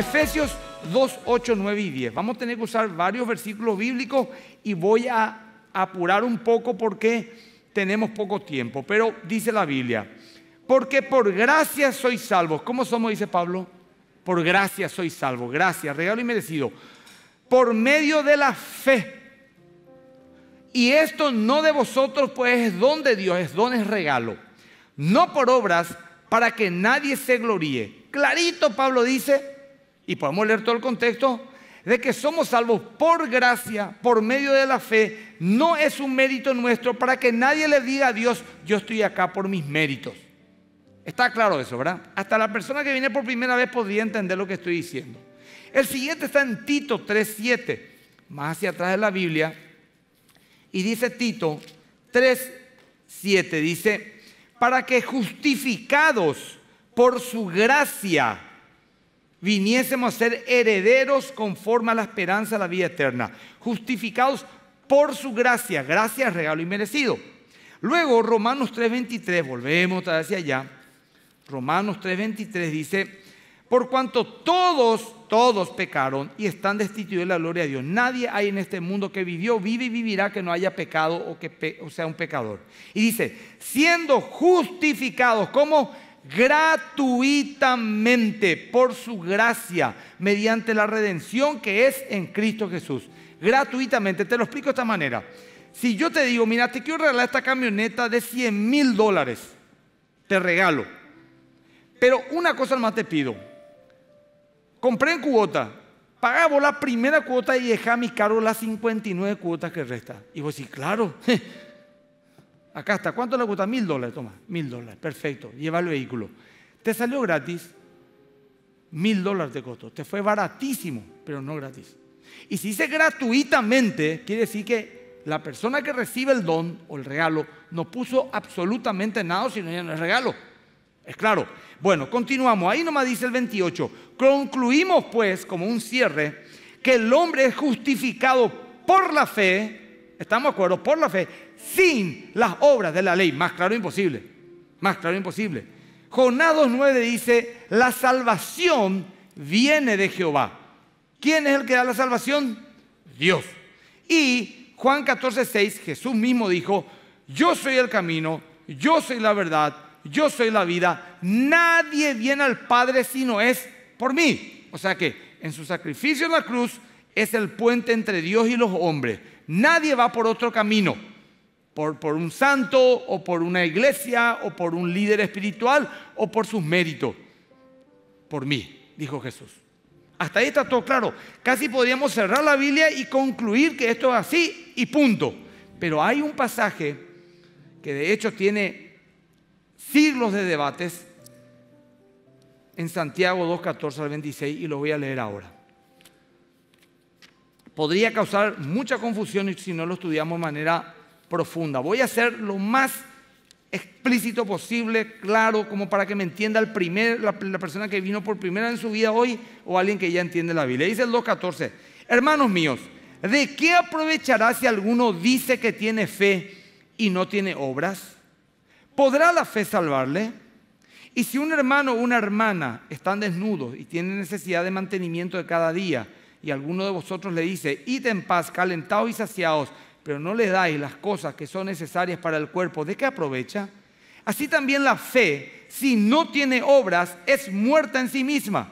Efesios 2, 8, 9 y 10. Vamos a tener que usar varios versículos bíblicos y voy a apurar un poco porque tenemos poco tiempo. Pero dice la Biblia, porque por gracia sois salvos. ¿Cómo somos? Dice Pablo. Por gracia sois salvos. Gracias, regalo y merecido. Por medio de la fe. Y esto no de vosotros, pues es don de Dios, es don, es regalo. No por obras, para que nadie se gloríe. Clarito Pablo dice, y podemos leer todo el contexto, de que somos salvos por gracia, por medio de la fe, no es un mérito nuestro para que nadie le diga a Dios, yo estoy acá por mis méritos. Está claro eso, ¿verdad? Hasta la persona que viene por primera vez podría entender lo que estoy diciendo. El siguiente está en Tito 3.7, más hacia atrás de la Biblia, y dice Tito 3.7, dice, para que justificados por su gracia, viniésemos a ser herederos conforme a la esperanza de la vida eterna, justificados por su gracia, gracia, regalo y merecido. Luego Romanos 3:23, volvemos hacia allá. Romanos 3:23 dice, por cuanto todos, todos pecaron y están destituidos de la gloria de Dios. Nadie hay en este mundo que vivió, vive y vivirá que no haya pecado o que o sea un pecador. Y dice, siendo justificados como gratuitamente por su gracia, mediante la redención que es en Cristo Jesús. Gratuitamente, te lo explico de esta manera. Si yo te digo, mira, te quiero regalar esta camioneta de 100 mil dólares, te regalo. Pero una cosa más te pido. Compré en cuota, pagaba la primera cuota y dejá a mi cargo las 59 cuotas que resta. Y vos decís, claro, Acá está. ¿Cuánto le cuesta? Mil dólares. Toma, mil dólares. Perfecto. Lleva el vehículo. Te salió gratis. Mil dólares de costo. Te fue baratísimo, pero no gratis. Y si dice gratuitamente, quiere decir que la persona que recibe el don o el regalo no puso absolutamente nada, sino ya no regalo. Es claro. Bueno, continuamos. Ahí nomás dice el 28. Concluimos pues, como un cierre, que el hombre es justificado por la fe estamos de acuerdo, por la fe, sin las obras de la ley. Más claro imposible, más claro imposible. Jonás 2.9 dice, la salvación viene de Jehová. ¿Quién es el que da la salvación? Dios. Y Juan 14.6, Jesús mismo dijo, yo soy el camino, yo soy la verdad, yo soy la vida, nadie viene al Padre si no es por mí. O sea que en su sacrificio en la cruz es el puente entre Dios y los hombres. Nadie va por otro camino, por, un santo o por una iglesia o por un líder espiritual o por sus méritos. Por mí, dijo Jesús. Hasta ahí está todo claro. Casi podríamos cerrar la Biblia y concluir que esto es así y punto. Pero hay un pasaje que de hecho tiene siglos de debates en Santiago 2, 14 al 26 y lo voy a leer ahora podría causar mucha confusión si no lo estudiamos de manera profunda. Voy a ser lo más explícito posible, claro, como para que me entienda el primer, la, persona que vino por primera vez en su vida hoy o alguien que ya entiende la Biblia. Dice el 2.14, hermanos míos, ¿de qué aprovechará si alguno dice que tiene fe y no tiene obras? ¿Podrá la fe salvarle? Y si un hermano o una hermana están desnudos y tienen necesidad de mantenimiento de cada día, y alguno de vosotros le dice, id en paz, calentados y saciados, pero no le dais las cosas que son necesarias para el cuerpo, ¿de qué aprovecha? Así también la fe, si no tiene obras, es muerta en sí misma.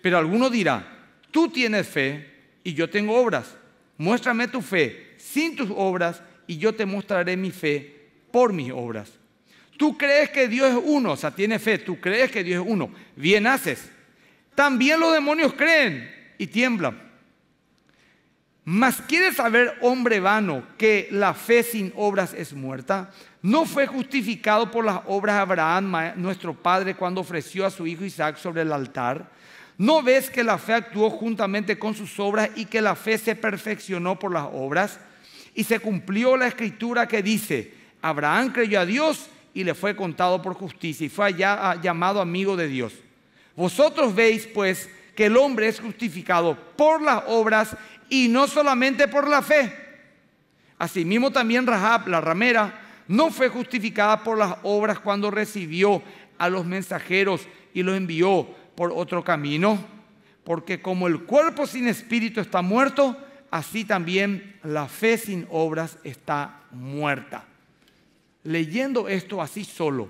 Pero alguno dirá, tú tienes fe y yo tengo obras. Muéstrame tu fe sin tus obras y yo te mostraré mi fe por mis obras. Tú crees que Dios es uno, o sea, tiene fe, tú crees que Dios es uno. Bien haces. También los demonios creen y tiembla. Mas quiere saber, hombre vano, que la fe sin obras es muerta. ¿No fue justificado por las obras Abraham, nuestro padre, cuando ofreció a su hijo Isaac sobre el altar? ¿No ves que la fe actuó juntamente con sus obras y que la fe se perfeccionó por las obras? Y se cumplió la escritura que dice, Abraham creyó a Dios y le fue contado por justicia y fue allá ah, llamado amigo de Dios. Vosotros veis pues que el hombre es justificado por las obras y no solamente por la fe. Asimismo también Rahab, la ramera, no fue justificada por las obras cuando recibió a los mensajeros y los envió por otro camino, porque como el cuerpo sin espíritu está muerto, así también la fe sin obras está muerta. Leyendo esto así solo,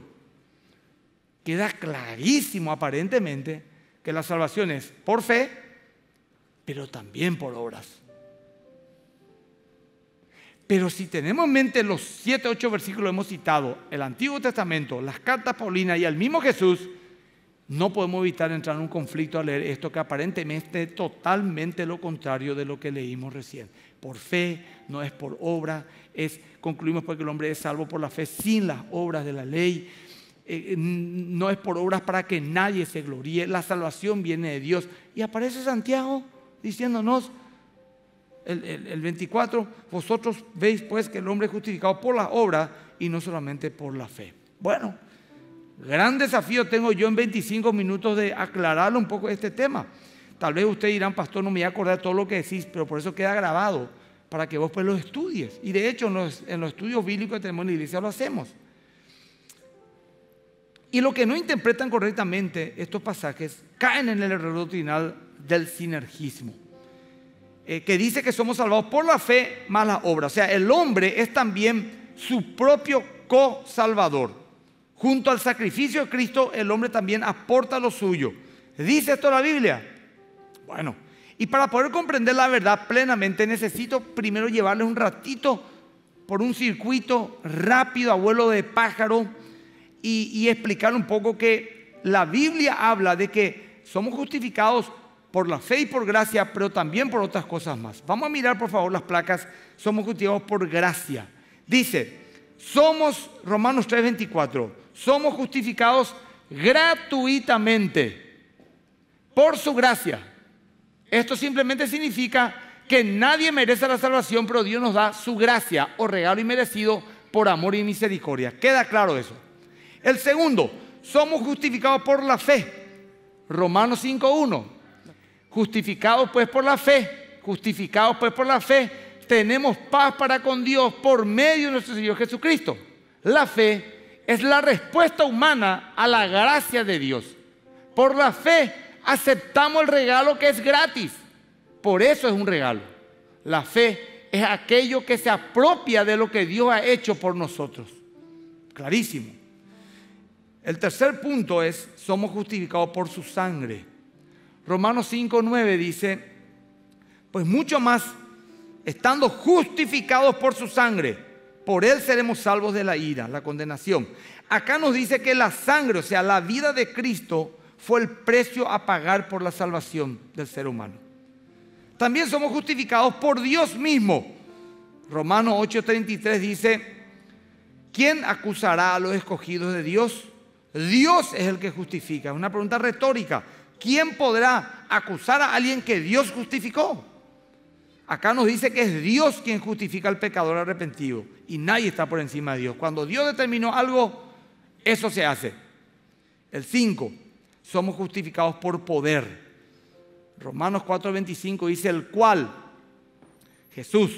queda clarísimo aparentemente que la salvación es por fe, pero también por obras. Pero si tenemos en mente los siete, ocho versículos que hemos citado, el Antiguo Testamento, las cartas paulinas y el mismo Jesús, no podemos evitar entrar en un conflicto al leer esto que aparentemente es totalmente lo contrario de lo que leímos recién. Por fe, no es por obra, es concluimos porque pues el hombre es salvo por la fe sin las obras de la ley. Eh, eh, no es por obras para que nadie se gloríe, la salvación viene de Dios. Y aparece Santiago diciéndonos, el, el, 24, vosotros veis pues que el hombre es justificado por la obra y no solamente por la fe. Bueno, gran desafío tengo yo en 25 minutos de aclarar un poco este tema. Tal vez ustedes dirán, pastor, no me voy a acordar todo lo que decís, pero por eso queda grabado, para que vos pues lo estudies. Y de hecho en los, estudios bíblicos que tenemos la iglesia lo hacemos. Y lo que no interpretan correctamente estos pasajes caen en el error doctrinal del sinergismo, eh, que dice que somos salvados por la fe más la obra. O sea, el hombre es también su propio co-salvador. Junto al sacrificio de Cristo, el hombre también aporta lo suyo. ¿Dice esto la Biblia? Bueno, y para poder comprender la verdad plenamente, necesito primero llevarles un ratito por un circuito rápido, abuelo de pájaro y, explicar un poco que la Biblia habla de que somos justificados por la fe y por gracia, pero también por otras cosas más. Vamos a mirar por favor las placas, somos justificados por gracia. Dice, somos, Romanos 3:24, somos justificados gratuitamente por su gracia. Esto simplemente significa que nadie merece la salvación, pero Dios nos da su gracia o regalo inmerecido por amor y misericordia. ¿Queda claro eso? El segundo, somos justificados por la fe. Romanos 5.1. Justificados pues por la fe, justificados pues por la fe, tenemos paz para con Dios por medio de nuestro Señor Jesucristo. La fe es la respuesta humana a la gracia de Dios. Por la fe aceptamos el regalo que es gratis. Por eso es un regalo. La fe es aquello que se apropia de lo que Dios ha hecho por nosotros. Clarísimo. El tercer punto es, somos justificados por su sangre. Romanos 5, dice, pues mucho más, estando justificados por su sangre, por él seremos salvos de la ira, la condenación. Acá nos dice que la sangre, o sea, la vida de Cristo, fue el precio a pagar por la salvación del ser humano. También somos justificados por Dios mismo. Romanos 8:33 dice, ¿quién acusará a los escogidos de Dios? Dios es el que justifica. Es una pregunta retórica. ¿Quién podrá acusar a alguien que Dios justificó? Acá nos dice que es Dios quien justifica al pecador arrepentido y nadie está por encima de Dios. Cuando Dios determinó algo, eso se hace. El 5, somos justificados por poder. Romanos 4:25 dice, el cual Jesús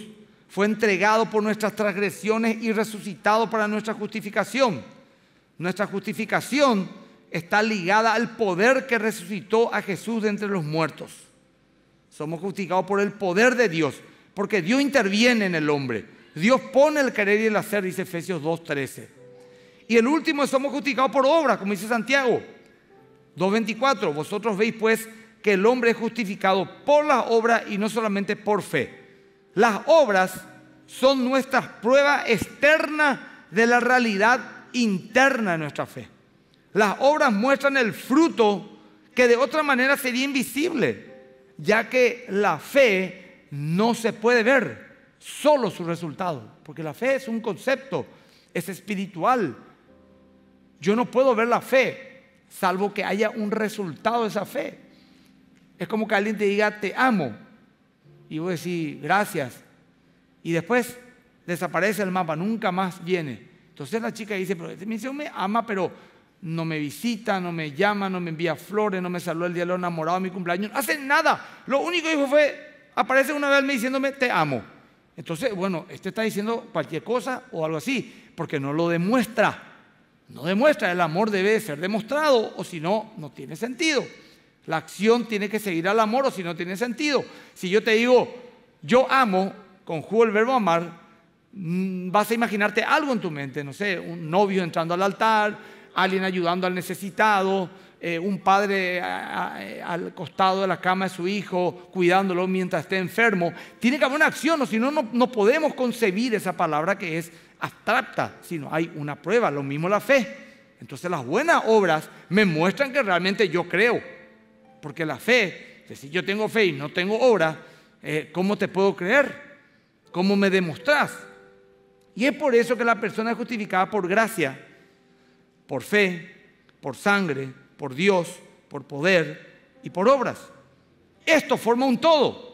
fue entregado por nuestras transgresiones y resucitado para nuestra justificación nuestra justificación está ligada al poder que resucitó a Jesús de entre los muertos. Somos justificados por el poder de Dios, porque Dios interviene en el hombre. Dios pone el querer y el hacer, dice Efesios 2.13. Y el último es somos justificados por obra, como dice Santiago 2.24. Vosotros veis pues que el hombre es justificado por las obras y no solamente por fe. Las obras son nuestras pruebas externas de la realidad interna de nuestra fe. Las obras muestran el fruto que de otra manera sería invisible, ya que la fe no se puede ver, solo su resultado, porque la fe es un concepto, es espiritual. Yo no puedo ver la fe, salvo que haya un resultado de esa fe. Es como que alguien te diga, te amo, y vos decís, gracias, y después desaparece el mapa, nunca más viene. Entonces la chica dice, pero me dice, me ama, pero no me visita, no me llama, no me envía flores, no me saluda el día de los enamorados, mi cumpleaños, no hace nada. Lo único que dijo fue, aparece una vez me diciéndome, te amo. Entonces, bueno, este está diciendo cualquier cosa o algo así, porque no lo demuestra. No demuestra, el amor debe ser demostrado, o si no, no tiene sentido. La acción tiene que seguir al amor, o si no tiene sentido. Si yo te digo, yo amo, conjugo el verbo amar, Mm, vas a imaginarte algo en tu mente, no sé, un novio entrando al altar, alguien ayudando al necesitado, eh, un padre eh, al costado de la cama de su hijo, cuidándolo mientras esté enfermo. Tiene que haber una acción, o si no, no podemos concebir esa palabra que es abstracta, sino hay una prueba, lo mismo la fe. Entonces las buenas obras me muestran que realmente yo creo, porque la fe, si yo tengo fe y no tengo obra, eh, ¿cómo te puedo creer? ¿Cómo me demostras? Y es por eso que la persona es justificada por gracia, por fe, por sangre, por Dios, por poder y por obras. Esto forma un todo.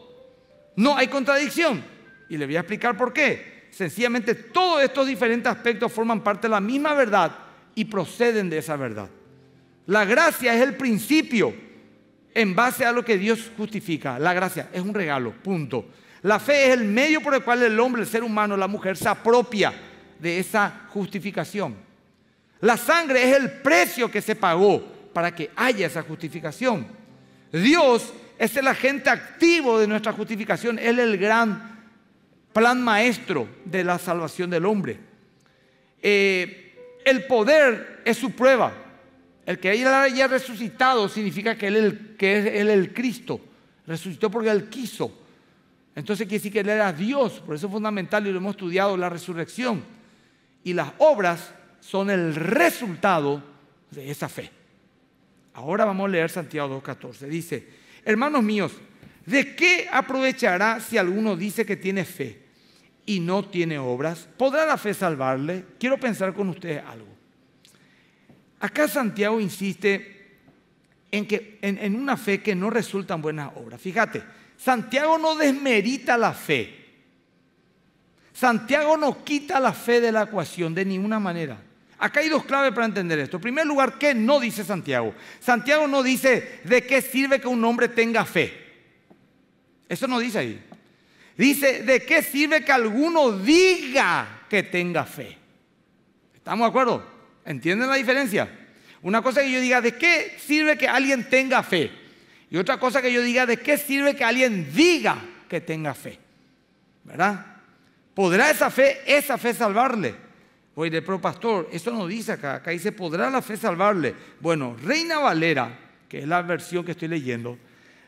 No hay contradicción. Y le voy a explicar por qué. Sencillamente todos estos diferentes aspectos forman parte de la misma verdad y proceden de esa verdad. La gracia es el principio en base a lo que Dios justifica. La gracia es un regalo, punto. La fe es el medio por el cual el hombre, el ser humano, la mujer se apropia de esa justificación. La sangre es el precio que se pagó para que haya esa justificación. Dios es el agente activo de nuestra justificación. Él es el gran plan maestro de la salvación del hombre. Eh, el poder es su prueba. El que haya resucitado significa que él, que es el Cristo. Resucitó porque él quiso. Entonces quiere decir que Él era Dios, por eso es fundamental y lo hemos estudiado la resurrección. Y las obras son el resultado de esa fe. Ahora vamos a leer Santiago 2.14. Dice, hermanos míos, ¿de qué aprovechará si alguno dice que tiene fe y no tiene obras? ¿Podrá la fe salvarle? Quiero pensar con ustedes algo. Acá Santiago insiste en, que, en una fe que no resultan buenas obras. Fíjate. Santiago no desmerita la fe. Santiago no quita la fe de la ecuación de ninguna manera. Acá hay dos claves para entender esto. En primer lugar, ¿qué no dice Santiago? Santiago no dice de qué sirve que un hombre tenga fe. Eso no dice ahí. Dice, ¿de qué sirve que alguno diga que tenga fe? ¿Estamos de acuerdo? ¿Entienden la diferencia? Una cosa que yo diga, ¿de qué sirve que alguien tenga fe? Y otra cosa que yo diga, ¿de qué sirve que alguien diga que tenga fe? ¿Verdad? ¿Podrá esa fe, esa fe salvarle? Oye, pro pastor, eso no dice acá. Acá dice, ¿podrá la fe salvarle? Bueno, Reina Valera, que es la versión que estoy leyendo,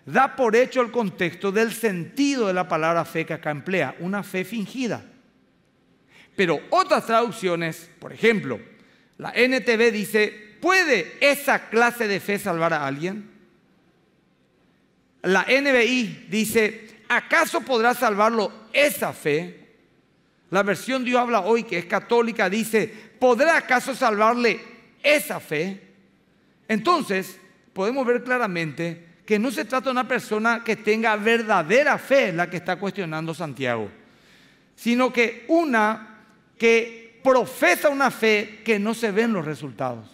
da por hecho el contexto del sentido de la palabra fe que acá emplea, una fe fingida. Pero otras traducciones, por ejemplo, la NTV dice, ¿puede esa clase de fe salvar a alguien? La NBI dice, ¿acaso podrá salvarlo esa fe? La versión Dios habla hoy, que es católica, dice, ¿podrá acaso salvarle esa fe? Entonces, podemos ver claramente que no se trata de una persona que tenga verdadera fe la que está cuestionando Santiago, sino que una que profesa una fe que no se ven los resultados.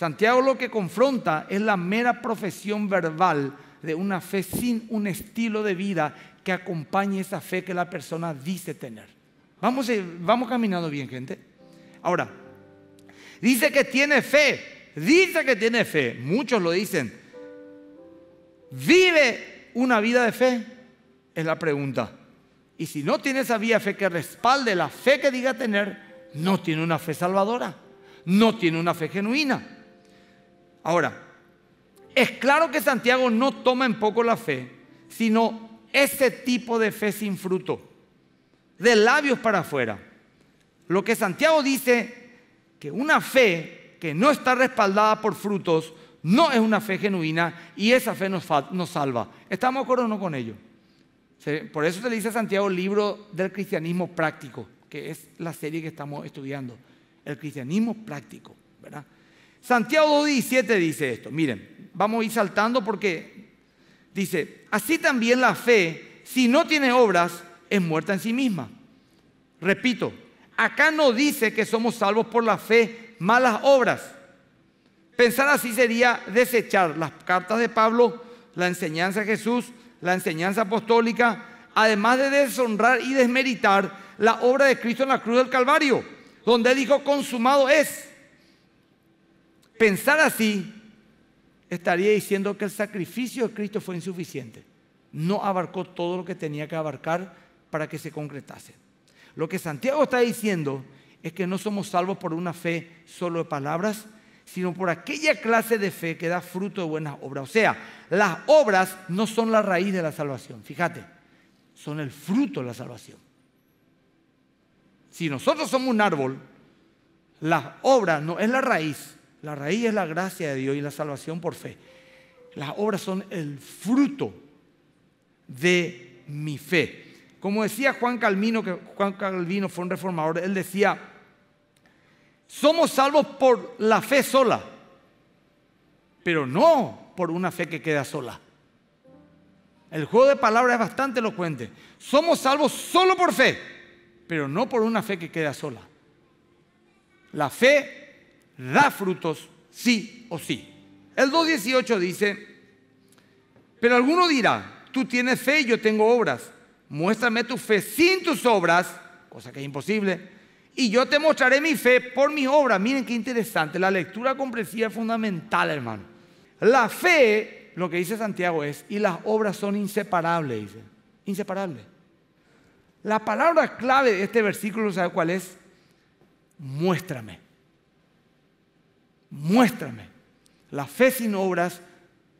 Santiago lo que confronta es la mera profesión verbal de una fe sin un estilo de vida que acompañe esa fe que la persona dice tener. Vamos, eh, vamos caminando bien, gente. Ahora, dice que tiene fe, dice que tiene fe, muchos lo dicen. ¿Vive una vida de fe? Es la pregunta. Y si no tiene esa vía de fe que respalde la fe que diga tener, no tiene una fe salvadora, no tiene una fe genuina. Ahora, es claro que Santiago no toma en poco la fe, sino ese tipo de fe sin fruto, de labios para afuera. Lo que Santiago dice, que una fe que no está respaldada por frutos, no es una fe genuina y esa fe nos, salva. ¿Estamos de acuerdo o no con ello? Por eso le dice a Santiago el libro del cristianismo práctico, que es la serie que estamos estudiando. El cristianismo práctico, ¿verdad? Santiago 2.17 dice esto. Miren, vamos a ir saltando porque dice, así también la fe, si no tiene obras, es muerta en sí misma. Repito, acá no dice que somos salvos por la fe, malas obras. Pensar así sería desechar las cartas de Pablo, la enseñanza de Jesús, la enseñanza apostólica, además de deshonrar y desmeritar la obra de Cristo en la cruz del Calvario, donde dijo consumado es pensar así, estaría diciendo que el sacrificio de Cristo fue insuficiente. No abarcó todo lo que tenía que abarcar para que se concretase. Lo que Santiago está diciendo es que no somos salvos por una fe solo de palabras, sino por aquella clase de fe que da fruto de buenas obras. O sea, las obras no son la raíz de la salvación, fíjate, son el fruto de la salvación. Si nosotros somos un árbol, las obras no es la raíz, la raíz es la gracia de Dios y la salvación por fe. Las obras son el fruto de mi fe. Como decía Juan Calvino, que Juan Calvino fue un reformador, él decía, somos salvos por la fe sola, pero no por una fe que queda sola. El juego de palabras es bastante elocuente. Somos salvos solo por fe, pero no por una fe que queda sola. La fe da frutos sí o sí. El 2.18 dice, pero alguno dirá, tú tienes fe y yo tengo obras, muéstrame tu fe sin tus obras, cosa que es imposible, y yo te mostraré mi fe por mis obras. Miren qué interesante, la lectura comprensiva es fundamental, hermano. La fe, lo que dice Santiago es, y las obras son inseparables, dice, inseparables. La palabra clave de este versículo, ¿sabe cuál es? Muéstrame muéstrame. La fe sin obras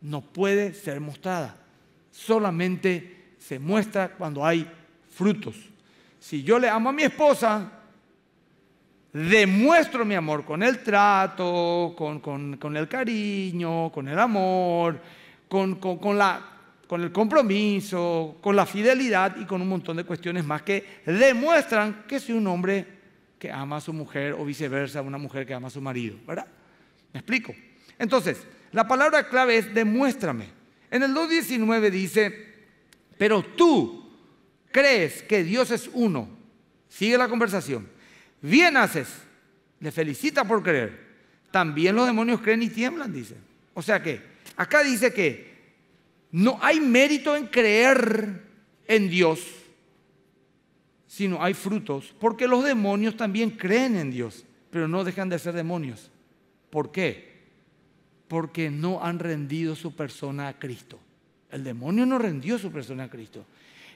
no puede ser mostrada. Solamente se muestra cuando hay frutos. Si yo le amo a mi esposa, demuestro mi amor con el trato, con, el cariño, con el amor, con, con el compromiso, con la fidelidad y con un montón de cuestiones más que demuestran que soy un hombre que ama a su mujer o viceversa, una mujer que ama a su marido, ¿verdad? ¿Me explico? Entonces, la palabra clave es demuéstrame. En el 2.19 dice, pero tú crees que Dios es uno. Sigue la conversación. Bien haces. Le felicita por creer. También los demonios creen y tiemblan, dice. O sea que, acá dice que no hay mérito en creer en Dios, sino hay frutos, porque los demonios también creen en Dios, pero no dejan de ser demonios. ¿Por qué? Porque no han rendido su persona a Cristo. El demonio no rendió su persona a Cristo.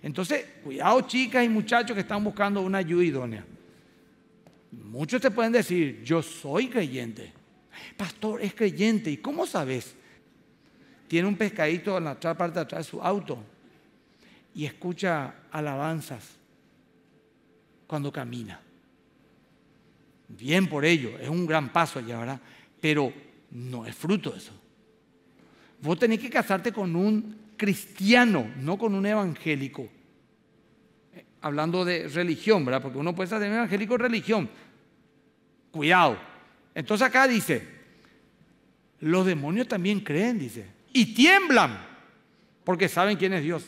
Entonces, cuidado chicas y muchachos que están buscando una ayuda idónea. Muchos te pueden decir, yo soy creyente. Pastor, es creyente. ¿Y cómo sabes? Tiene un pescadito en la parte de atrás de su auto y escucha alabanzas cuando camina. Bien por ello, es un gran paso allá, ¿verdad? pero no es fruto de eso. Vos tenés que casarte con un cristiano, no con un evangélico. Eh, hablando de religión, ¿verdad? Porque uno puede ser evangélico religión. Cuidado. Entonces acá dice, los demonios también creen, dice, y tiemblan, porque saben quién es Dios.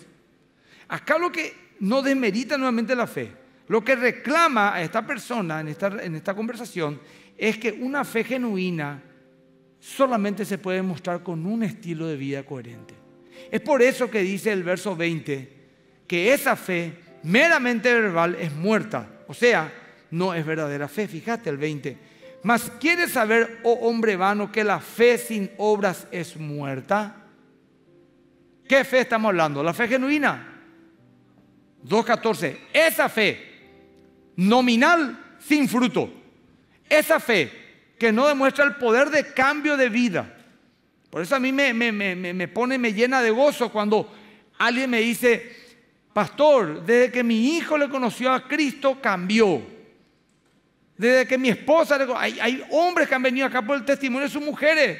Acá lo que no desmerita nuevamente la fe, lo que reclama a esta persona en esta, en esta conversación es que una fe genuina solamente se puede mostrar con un estilo de vida coherente. Es por eso que dice el verso 20 que esa fe meramente verbal es muerta, o sea, no es verdadera fe. Fíjate el 20. Mas ¿quieres saber, oh hombre vano, que la fe sin obras es muerta? ¿Qué fe estamos hablando? La fe genuina. 2.14. Esa fe nominal sin fruto esa fe que no demuestra el poder de cambio de vida. Por eso a mí me, pone, me llena de gozo cuando alguien me dice, pastor, desde que mi hijo le conoció a Cristo cambió. Desde que mi esposa, le... hay, hay hombres que han venido acá por el testimonio de sus mujeres.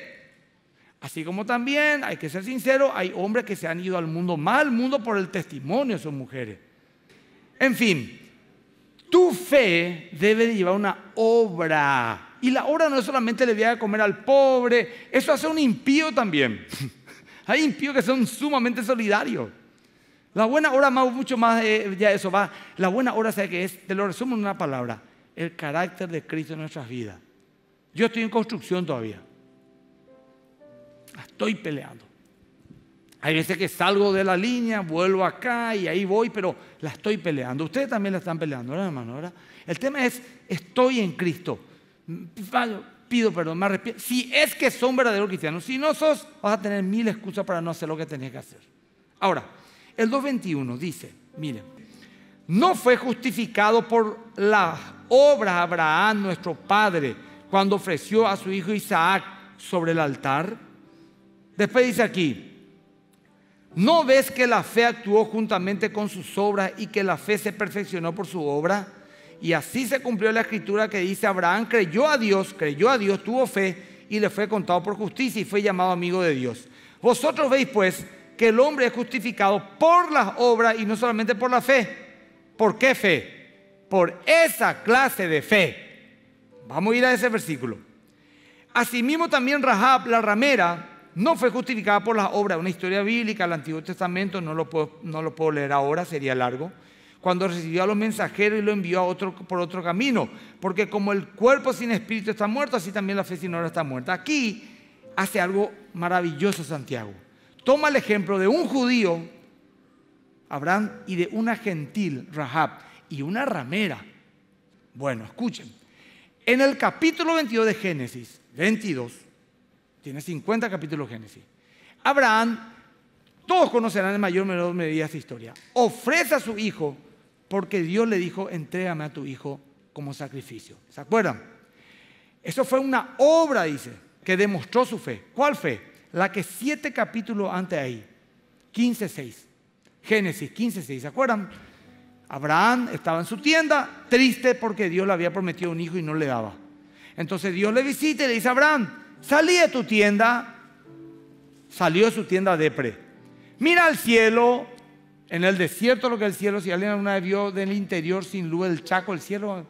Así como también, hay que ser sincero, hay hombres que se han ido al mundo, mal mundo por el testimonio de sus mujeres. En fin, tu fe debe llevar una obra. Y la obra no es solamente le voy a comer al pobre, eso hace un impío también. Hay impíos que son sumamente solidarios. La buena obra más, mucho más eh, ya eso va. La buena obra, sea que es? Te lo resumo en una palabra. El carácter de Cristo en nuestras vidas. Yo estoy en construcción todavía. Estoy peleando. Hay veces que salgo de la línea, vuelvo acá y ahí voy, pero la estoy peleando. Ustedes también la están peleando, ¿verdad, hermano? El tema es, estoy en Cristo. Pido perdón, más arrepiento. Si es que son verdaderos cristianos, si no sos, vas a tener mil excusas para no hacer lo que tenías que hacer. Ahora, el 2.21 dice, miren, no fue justificado por la obra Abraham, nuestro padre, cuando ofreció a su hijo Isaac sobre el altar. Después dice aquí, ¿No ves que la fe actuó juntamente con sus obras y que la fe se perfeccionó por su obra? Y así se cumplió la escritura que dice, Abraham creyó a Dios, creyó a Dios, tuvo fe y le fue contado por justicia y fue llamado amigo de Dios. Vosotros veis pues que el hombre es justificado por las obras y no solamente por la fe. ¿Por qué fe? Por esa clase de fe. Vamos a ir a ese versículo. Asimismo también Rahab, la ramera, no fue justificada por las obras. Una historia bíblica, el Antiguo Testamento, no lo puedo, leer ahora, sería largo. Cuando recibió a los mensajeros y lo envió a otro, por otro camino. Porque como el cuerpo sin espíritu está muerto, así también la fe sin obra está muerta. Aquí hace algo maravilloso Santiago. Toma el ejemplo de un judío, Abraham, y de una gentil, Rahab, y una ramera. Bueno, escuchen. En el capítulo 22 de Génesis, 22, tiene 50 capítulos Génesis. Abraham, todos conocerán en mayor o menor medida esa historia, ofrece a su hijo porque Dios le dijo, entrégame a tu hijo como sacrificio. ¿Se acuerdan? Eso fue una obra, dice, que demostró su fe. ¿Cuál fe? La que siete capítulos antes ahí, 15.6. Génesis 15.6, ¿se acuerdan? Abraham estaba en su tienda, triste porque Dios le había prometido un hijo y no le daba. Entonces Dios le visita y le dice a Abraham, Salí de tu tienda, salió de su tienda de pre. Mira al cielo, en el desierto lo que el cielo, si alguien alguna vez vio del interior sin luz el chaco, el cielo,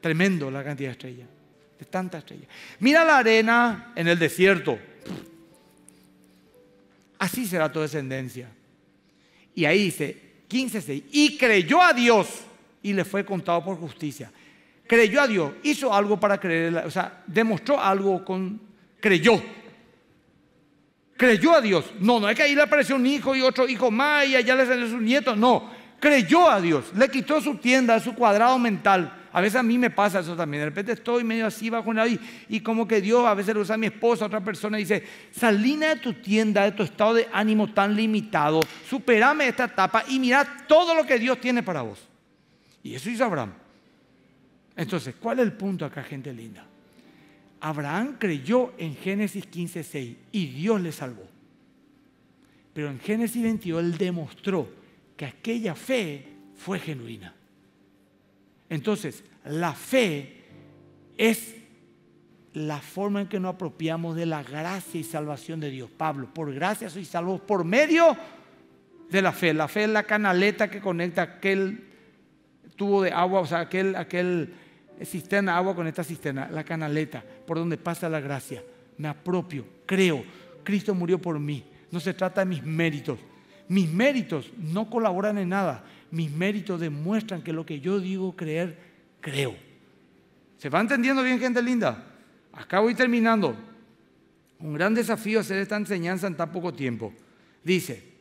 tremendo la cantidad de estrellas, de tantas estrellas. Mira la arena en el desierto. Así será tu descendencia. Y ahí dice 15.6, y creyó a Dios y le fue contado por justicia creyó a Dios, hizo algo para creer, o sea, demostró algo con, creyó. Creyó a Dios. No, no es que ahí le apareció un hijo y otro hijo más y allá le salió su nieto. No, creyó a Dios. Le quitó su tienda, su cuadrado mental. A veces a mí me pasa eso también. De repente estoy medio así bajo una y, como que Dios a veces lo usa a mi esposa, a otra persona y dice, salina de tu tienda, de tu estado de ánimo tan limitado, superame esta etapa y mirad todo lo que Dios tiene para vos. Y eso hizo Abraham. Entonces, ¿cuál es el punto acá, gente linda? Abraham creyó en Génesis 15, 6 y Dios le salvó. Pero en Génesis 22 él demostró que aquella fe fue genuina. Entonces, la fe es la forma en que nos apropiamos de la gracia y salvación de Dios. Pablo, por gracia soy salvo por medio de la fe. La fe es la canaleta que conecta aquel tubo de agua, o sea, aquel, aquel cisterna, agua con esta cisterna, la canaleta, por donde pasa la gracia. Me apropio, creo, Cristo murió por mí. No se trata de mis méritos. Mis méritos no colaboran en nada. Mis méritos demuestran que lo que yo digo creer, creo. ¿Se va entendiendo bien, gente linda? Acá voy terminando. Un gran desafío hacer esta enseñanza en tan poco tiempo. Dice,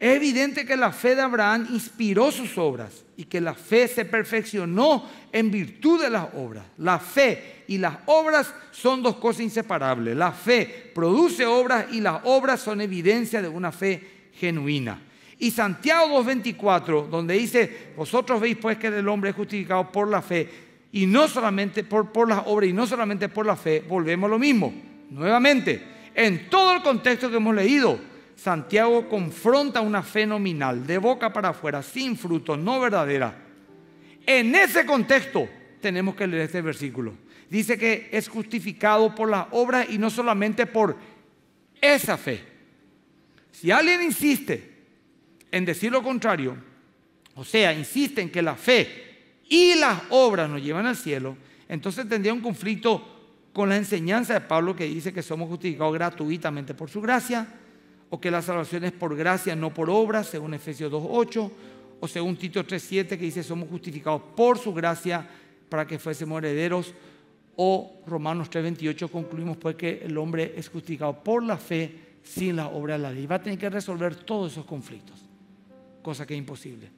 es evidente que la fe de Abraham inspiró sus obras y que la fe se perfeccionó en virtud de las obras. La fe y las obras son dos cosas inseparables. La fe produce obras y las obras son evidencia de una fe genuina. Y Santiago 2.24, donde dice, vosotros veis pues que el hombre es justificado por la fe y no solamente por, las obras y no solamente por la fe, volvemos a lo mismo. Nuevamente, en todo el contexto que hemos leído, Santiago confronta una fe nominal, de boca para afuera, sin fruto, no verdadera. En ese contexto tenemos que leer este versículo. Dice que es justificado por las obra y no solamente por esa fe. Si alguien insiste en decir lo contrario, o sea, insiste en que la fe y las obras nos llevan al cielo, entonces tendría un conflicto con la enseñanza de Pablo que dice que somos justificados gratuitamente por su gracia o que la salvación es por gracia, no por obra, según Efesios 2.8, o según Tito 3.7 que dice somos justificados por su gracia para que fuésemos herederos, o Romanos 3.28 concluimos pues que el hombre es justificado por la fe sin la obra de la ley. Va a tener que resolver todos esos conflictos, cosa que es imposible.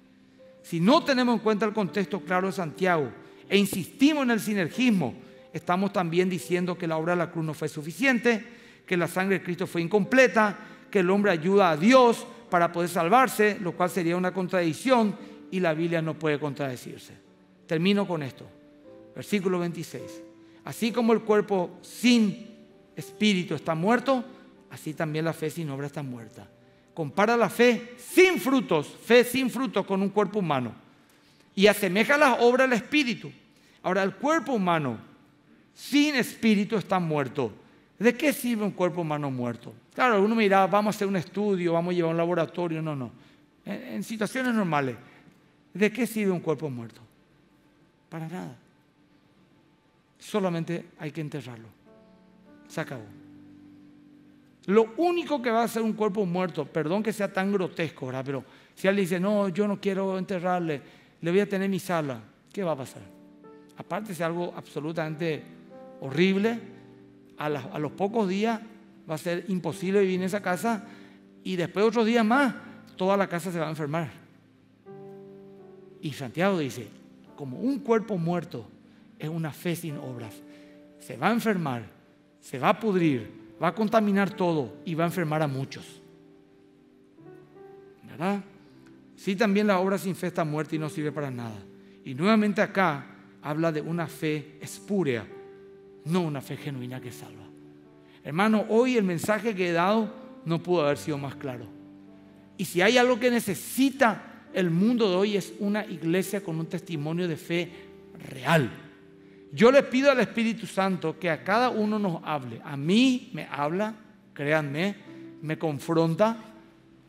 Si no tenemos en cuenta el contexto claro de Santiago e insistimos en el sinergismo, estamos también diciendo que la obra de la cruz no fue suficiente, que la sangre de Cristo fue incompleta, que el hombre ayuda a Dios para poder salvarse, lo cual sería una contradicción y la Biblia no puede contradecirse. Termino con esto. Versículo 26. Así como el cuerpo sin espíritu está muerto, así también la fe sin obra está muerta. Compara la fe sin frutos, fe sin frutos con un cuerpo humano y asemeja las obras al espíritu. Ahora, el cuerpo humano sin espíritu está muerto. ¿De qué sirve un cuerpo humano muerto? Claro, uno me vamos a hacer un estudio, vamos a llevar un laboratorio. No, no. En, situaciones normales, ¿de qué sirve un cuerpo muerto? Para nada. Solamente hay que enterrarlo. Se acabó. Lo único que va a hacer un cuerpo muerto, perdón que sea tan grotesco, ahora pero si alguien dice, no, yo no quiero enterrarle, le voy a tener mi sala, ¿qué va a pasar? Aparte es algo absolutamente horrible, a los pocos días va a ser imposible vivir en esa casa y después otros días más toda la casa se va a enfermar. Y Santiago dice, como un cuerpo muerto es una fe sin obras, se va a enfermar, se va a pudrir, va a contaminar todo y va a enfermar a muchos. ¿Verdad? Sí, también la obra sin fe está muerta y no sirve para nada. Y nuevamente acá habla de una fe espúrea, no una fe genuina que salva. Hermano, hoy el mensaje que he dado no pudo haber sido más claro. Y si hay algo que necesita el mundo de hoy es una iglesia con un testimonio de fe real. Yo le pido al Espíritu Santo que a cada uno nos hable. A mí me habla, créanme, me confronta,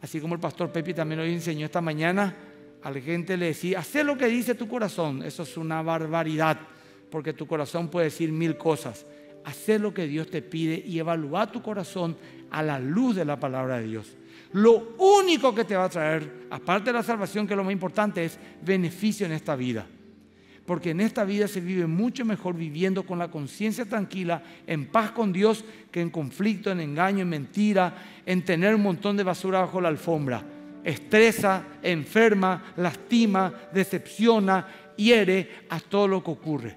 así como el pastor Pepe también hoy enseñó esta mañana. A la gente le decía, haz lo que dice tu corazón. Eso es una barbaridad, porque tu corazón puede decir mil cosas hacer lo que Dios te pide y evaluar tu corazón a la luz de la palabra de Dios. Lo único que te va a traer, aparte de la salvación, que es lo más importante, es beneficio en esta vida. Porque en esta vida se vive mucho mejor viviendo con la conciencia tranquila, en paz con Dios, que en conflicto, en engaño, en mentira, en tener un montón de basura bajo la alfombra. Estresa, enferma, lastima, decepciona, hiere a todo lo que ocurre.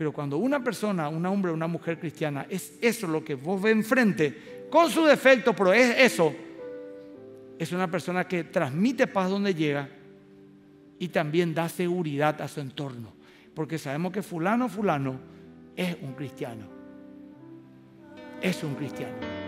Pero cuando una persona, un hombre, una mujer cristiana, es eso lo que vos ve enfrente, con su defecto, pero es eso, es una persona que transmite paz donde llega y también da seguridad a su entorno. Porque sabemos que fulano, fulano es un cristiano. Es un cristiano.